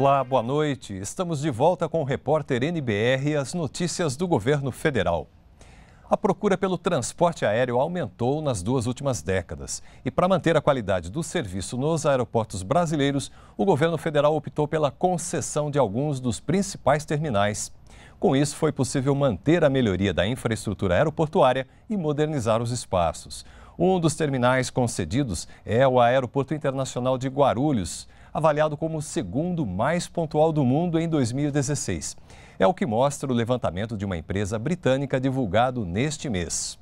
Olá, boa noite. Estamos de volta com o repórter NBR e as notícias do governo federal. A procura pelo transporte aéreo aumentou nas duas últimas décadas. E para manter a qualidade do serviço nos aeroportos brasileiros, o governo federal optou pela concessão de alguns dos principais terminais. Com isso, foi possível manter a melhoria da infraestrutura aeroportuária e modernizar os espaços. Um dos terminais concedidos é o Aeroporto Internacional de Guarulhos avaliado como o segundo mais pontual do mundo em 2016. É o que mostra o levantamento de uma empresa britânica divulgado neste mês.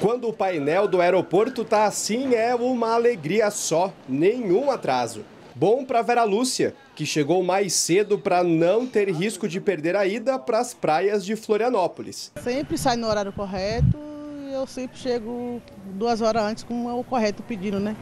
Quando o painel do aeroporto está assim, é uma alegria só, nenhum atraso. Bom para Vera Lúcia, que chegou mais cedo para não ter risco de perder a ida para as praias de Florianópolis. Sempre sai no horário correto e eu sempre chego duas horas antes com o correto pedido, né?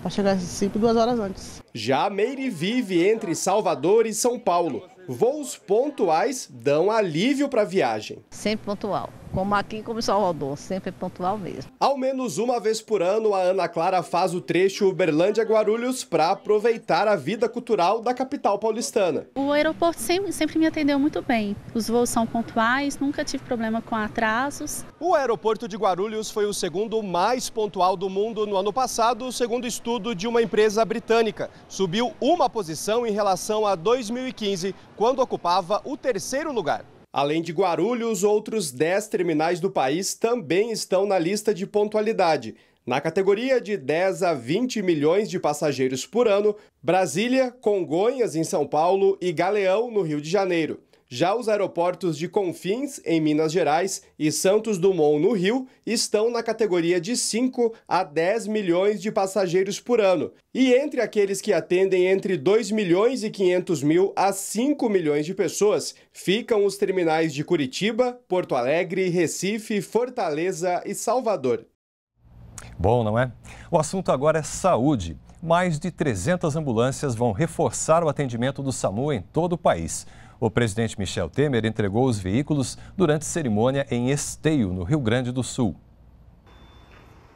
para chegar sempre duas horas antes. Já Meire vive entre Salvador e São Paulo. Voos pontuais dão alívio para a viagem. Sempre pontual como aqui como Salvador, sempre é pontual mesmo. Ao menos uma vez por ano, a Ana Clara faz o trecho Uberlândia-Guarulhos para aproveitar a vida cultural da capital paulistana. O aeroporto sempre, sempre me atendeu muito bem. Os voos são pontuais, nunca tive problema com atrasos. O aeroporto de Guarulhos foi o segundo mais pontual do mundo no ano passado, segundo estudo de uma empresa britânica. Subiu uma posição em relação a 2015, quando ocupava o terceiro lugar. Além de Guarulhos, outros 10 terminais do país também estão na lista de pontualidade. Na categoria de 10 a 20 milhões de passageiros por ano, Brasília, Congonhas, em São Paulo e Galeão, no Rio de Janeiro. Já os aeroportos de Confins, em Minas Gerais, e Santos Dumont, no Rio, estão na categoria de 5 a 10 milhões de passageiros por ano. E entre aqueles que atendem entre 2 milhões e 500 mil a 5 milhões de pessoas, ficam os terminais de Curitiba, Porto Alegre, Recife, Fortaleza e Salvador. Bom, não é? O assunto agora é saúde mais de 300 ambulâncias vão reforçar o atendimento do SAMU em todo o país. O presidente Michel Temer entregou os veículos durante cerimônia em Esteio, no Rio Grande do Sul.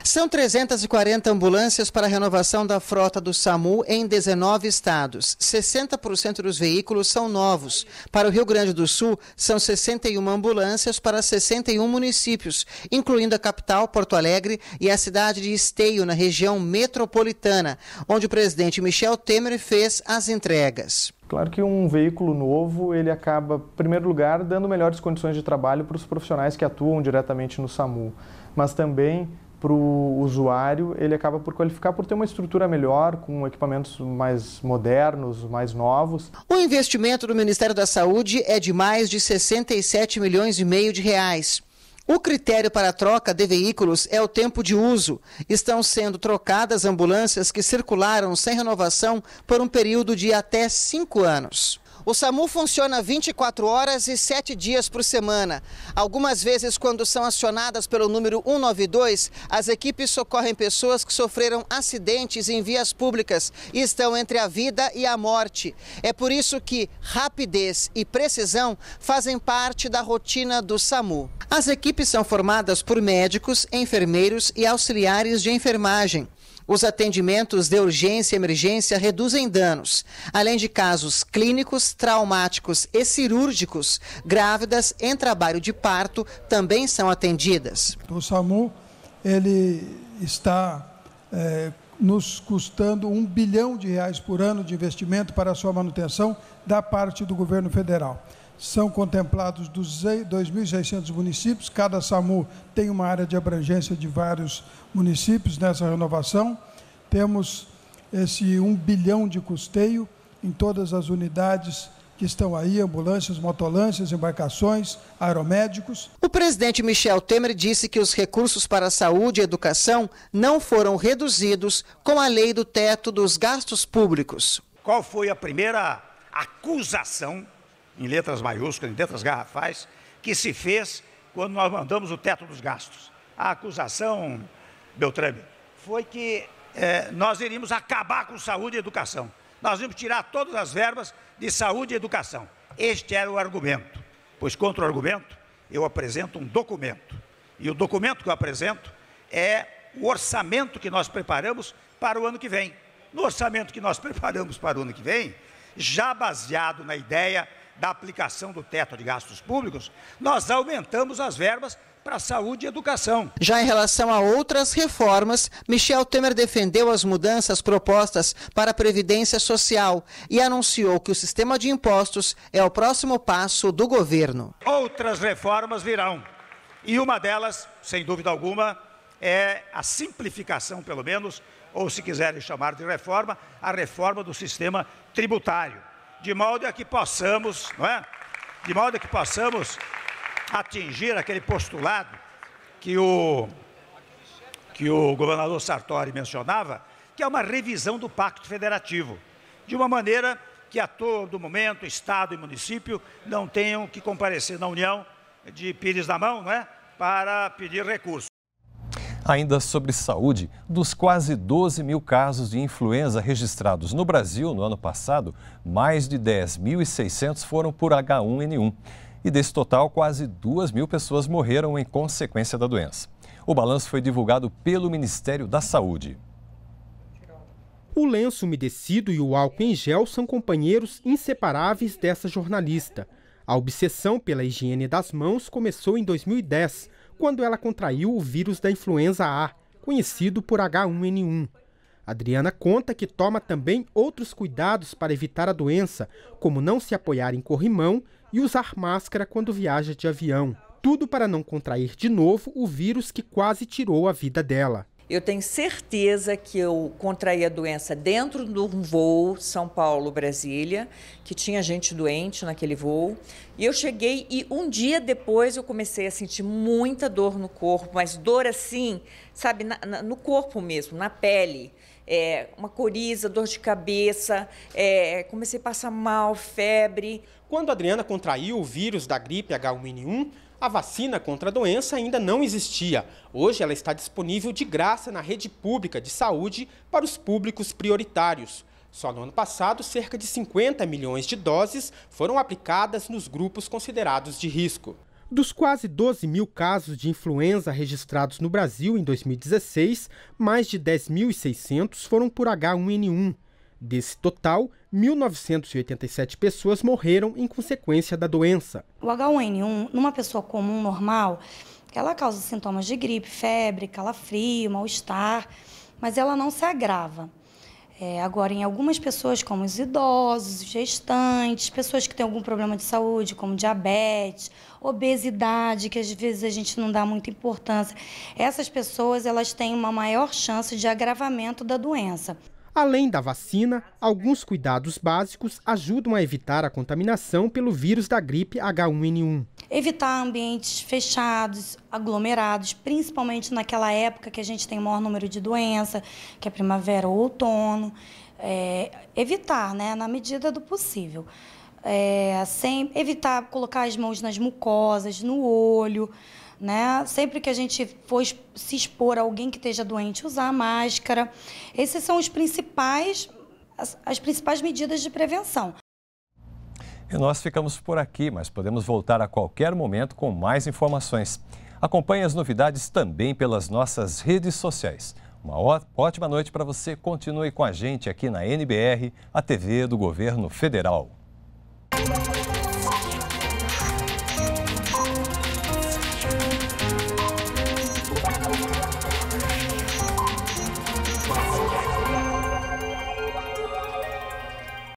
São 340 ambulâncias para a renovação da frota do SAMU em 19 estados. 60% dos veículos são novos. Para o Rio Grande do Sul, são 61 ambulâncias para 61 municípios, incluindo a capital, Porto Alegre, e a cidade de Esteio, na região metropolitana, onde o presidente Michel Temer fez as entregas. Claro que um veículo novo, ele acaba, em primeiro lugar, dando melhores condições de trabalho para os profissionais que atuam diretamente no SAMU, mas também para o usuário, ele acaba por qualificar por ter uma estrutura melhor, com equipamentos mais modernos, mais novos. O investimento do Ministério da Saúde é de mais de 67 milhões e meio de reais. O critério para a troca de veículos é o tempo de uso. Estão sendo trocadas ambulâncias que circularam sem renovação por um período de até cinco anos. O SAMU funciona 24 horas e 7 dias por semana. Algumas vezes, quando são acionadas pelo número 192, as equipes socorrem pessoas que sofreram acidentes em vias públicas e estão entre a vida e a morte. É por isso que rapidez e precisão fazem parte da rotina do SAMU. As equipes são formadas por médicos, enfermeiros e auxiliares de enfermagem. Os atendimentos de urgência e emergência reduzem danos, além de casos clínicos, traumáticos e cirúrgicos. Grávidas em trabalho de parto também são atendidas. O SAMU ele está é, nos custando um bilhão de reais por ano de investimento para a sua manutenção da parte do governo federal são contemplados 2.600 municípios, cada SAMU tem uma área de abrangência de vários municípios nessa renovação. Temos esse 1 bilhão de custeio em todas as unidades que estão aí, ambulâncias, motolâncias, embarcações, aeromédicos. O presidente Michel Temer disse que os recursos para a saúde e educação não foram reduzidos com a lei do teto dos gastos públicos. Qual foi a primeira acusação em letras maiúsculas, em letras garrafais, que se fez quando nós mandamos o teto dos gastos. A acusação, Beltrame, foi que eh, nós iríamos acabar com saúde e educação. Nós íamos tirar todas as verbas de saúde e educação. Este era o argumento. Pois, contra o argumento, eu apresento um documento. E o documento que eu apresento é o orçamento que nós preparamos para o ano que vem. No orçamento que nós preparamos para o ano que vem, já baseado na ideia da aplicação do teto de gastos públicos, nós aumentamos as verbas para saúde e educação. Já em relação a outras reformas, Michel Temer defendeu as mudanças propostas para a Previdência Social e anunciou que o sistema de impostos é o próximo passo do governo. Outras reformas virão. E uma delas, sem dúvida alguma, é a simplificação, pelo menos, ou se quiserem chamar de reforma, a reforma do sistema tributário de modo a que possamos, não é? De modo a que possamos atingir aquele postulado que o, que o governador Sartori mencionava, que é uma revisão do Pacto Federativo, de uma maneira que a todo momento, Estado e município não tenham que comparecer na União de pires na mão, não é? Para pedir recurso. Ainda sobre saúde, dos quase 12 mil casos de influenza registrados no Brasil no ano passado, mais de 10.600 foram por H1N1. E desse total, quase 2 mil pessoas morreram em consequência da doença. O balanço foi divulgado pelo Ministério da Saúde. O lenço umedecido e o álcool em gel são companheiros inseparáveis dessa jornalista. A obsessão pela higiene das mãos começou em 2010, quando ela contraiu o vírus da influenza A, conhecido por H1N1. Adriana conta que toma também outros cuidados para evitar a doença, como não se apoiar em corrimão e usar máscara quando viaja de avião. Tudo para não contrair de novo o vírus que quase tirou a vida dela. Eu tenho certeza que eu contraí a doença dentro de um voo São Paulo-Brasília, que tinha gente doente naquele voo. E eu cheguei e um dia depois eu comecei a sentir muita dor no corpo, mas dor assim, sabe, na, na, no corpo mesmo, na pele. É, uma coriza, dor de cabeça, é, comecei a passar mal, febre. Quando a Adriana contraiu o vírus da gripe H1N1, a vacina contra a doença ainda não existia. Hoje ela está disponível de graça na rede pública de saúde para os públicos prioritários. Só no ano passado, cerca de 50 milhões de doses foram aplicadas nos grupos considerados de risco. Dos quase 12 mil casos de influenza registrados no Brasil em 2016, mais de 10.600 foram por H1N1, Desse total, 1.987 pessoas morreram em consequência da doença. O H1N1, numa pessoa comum, normal, ela causa sintomas de gripe, febre, calafrio, mal-estar, mas ela não se agrava. É, agora, em algumas pessoas, como os idosos, gestantes, pessoas que têm algum problema de saúde, como diabetes, obesidade, que às vezes a gente não dá muita importância, essas pessoas elas têm uma maior chance de agravamento da doença. Além da vacina, alguns cuidados básicos ajudam a evitar a contaminação pelo vírus da gripe H1N1. Evitar ambientes fechados, aglomerados, principalmente naquela época que a gente tem maior número de doença, que é primavera ou outono. É, evitar, né, na medida do possível. É, sem, evitar colocar as mãos nas mucosas, no olho né? Sempre que a gente for se expor a alguém que esteja doente, usar máscara. Esses são os principais as, as principais medidas de prevenção. E nós ficamos por aqui, mas podemos voltar a qualquer momento com mais informações. Acompanhe as novidades também pelas nossas redes sociais. Uma ótima noite para você. Continue com a gente aqui na NBR, a TV do Governo Federal.